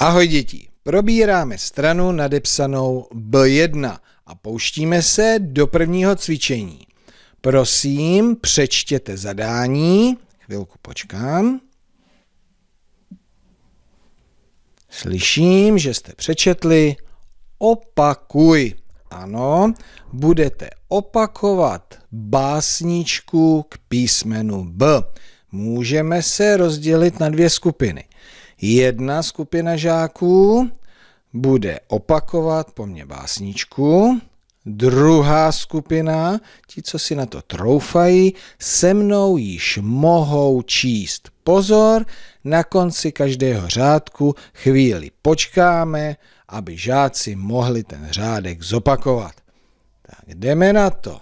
Ahoj děti, probíráme stranu nadepsanou B1 a pouštíme se do prvního cvičení. Prosím, přečtěte zadání. Chvilku počkám. Slyším, že jste přečetli opakuj. Ano, budete opakovat básničku k písmenu B. Můžeme se rozdělit na dvě skupiny. Jedna skupina žáků bude opakovat po mně básničku, druhá skupina, ti, co si na to troufají, se mnou již mohou číst. Pozor, na konci každého řádku chvíli počkáme, aby žáci mohli ten řádek zopakovat. Tak jdeme na to.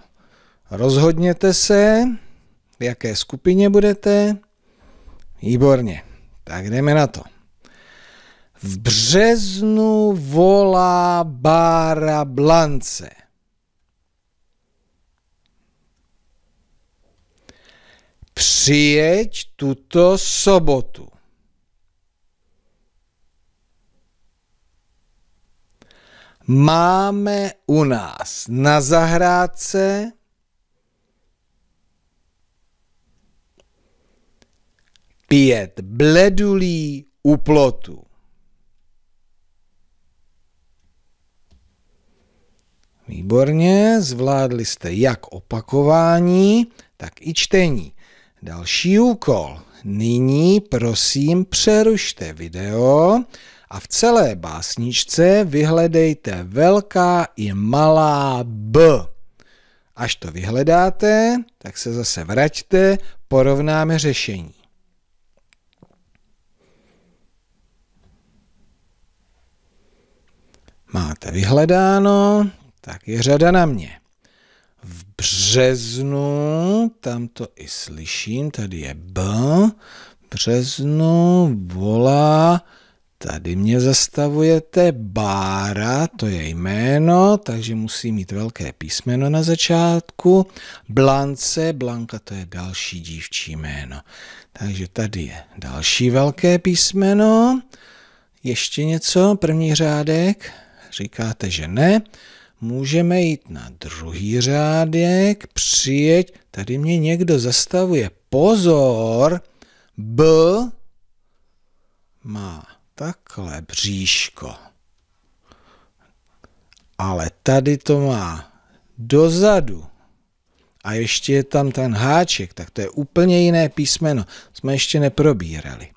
Rozhodněte se, v jaké skupině budete. Výborně. Tak jdeme na to. V březnu volá Bára Blance. Přijeď tuto sobotu. Máme u nás na zahrádce Pět bledulí u plotu. Výborně, zvládli jste jak opakování, tak i čtení. Další úkol. Nyní prosím přerušte video a v celé básničce vyhledejte velká i malá B. Až to vyhledáte, tak se zase vraťte, porovnáme řešení. máte vyhledáno, tak je řada na mě. V březnu, tam to i slyším, tady je B, březnu volá, tady mě zastavujete, Bára, to je jméno, takže musí mít velké písmeno na začátku, Blance, Blanka to je další dívčí jméno. Takže tady je další velké písmeno, ještě něco, první řádek, Říkáte, že ne. Můžeme jít na druhý řádek, přijeď, tady mě někdo zastavuje. Pozor, B má takhle bříško. Ale tady to má dozadu a ještě je tam ten háček, tak to je úplně jiné písmeno. Jsme ještě neprobírali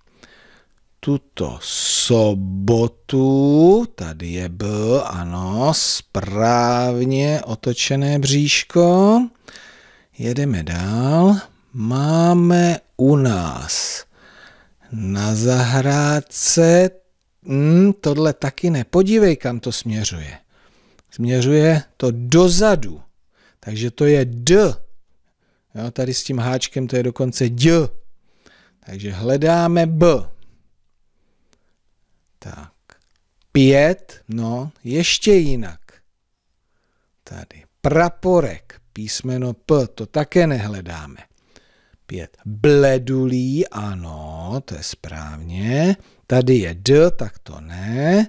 tuto sobotu, tady je B, ano, správně otočené bříško. Jedeme dál. Máme u nás na zahrádce, hmm, tohle taky ne, podívej, kam to směřuje. Směřuje to dozadu, takže to je D. Jo, tady s tím háčkem to je dokonce D. Takže hledáme B. Tak. Pět, no, ještě jinak. Tady. Praporek, písmeno P, to také nehledáme. Pět. Bledulí, ano, to je správně. Tady je D, tak to ne.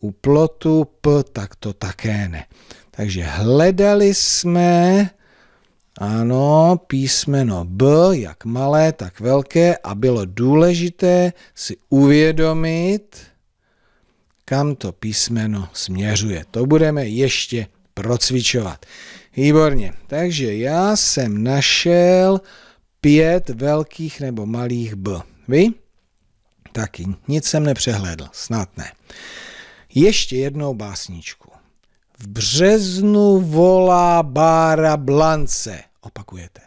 U plotu P, tak to také ne. Takže hledali jsme, ano, písmeno B, jak malé, tak velké, a bylo důležité si uvědomit, kam to písmeno směřuje. To budeme ještě procvičovat. Výborně. Takže já jsem našel pět velkých nebo malých B. Vy? Taky. Nic jsem nepřehlédl. Snad ne. Ještě jednou básničku. V březnu volá bára Blance. Opakujete.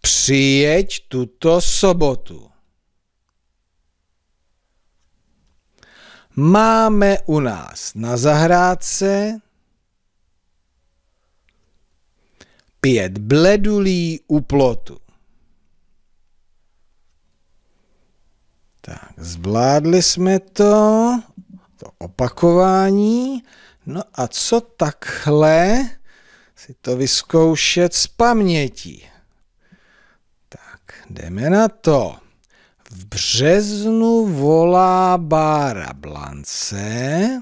Přijeď tuto sobotu. Máme u nás na zahrádce pět bledulí u plotu. Tak, zvládli jsme to, to opakování. No a co takhle si to vyzkoušet z paměti? Tak, jdeme na to. V březnu volá Bára Blance,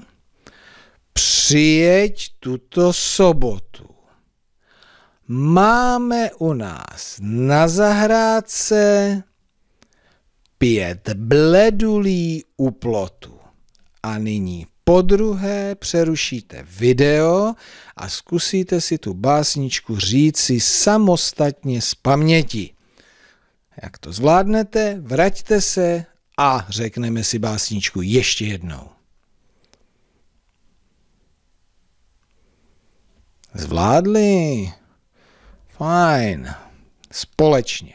přijeď tuto sobotu. Máme u nás na zahrádce pět bledulí u plotu. A nyní po druhé přerušíte video a zkusíte si tu básničku říci samostatně z paměti. Jak to zvládnete, vraťte se a řekneme si básničku ještě jednou. Zvládli? Fajn. Společně.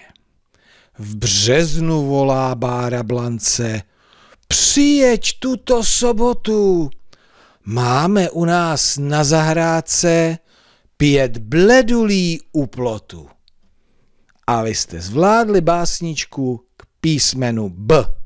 V březnu volá Bára Blance. Přijeď tuto sobotu. Máme u nás na zahrádce pět bledulí u plotu a vy jste zvládli básničku k písmenu B.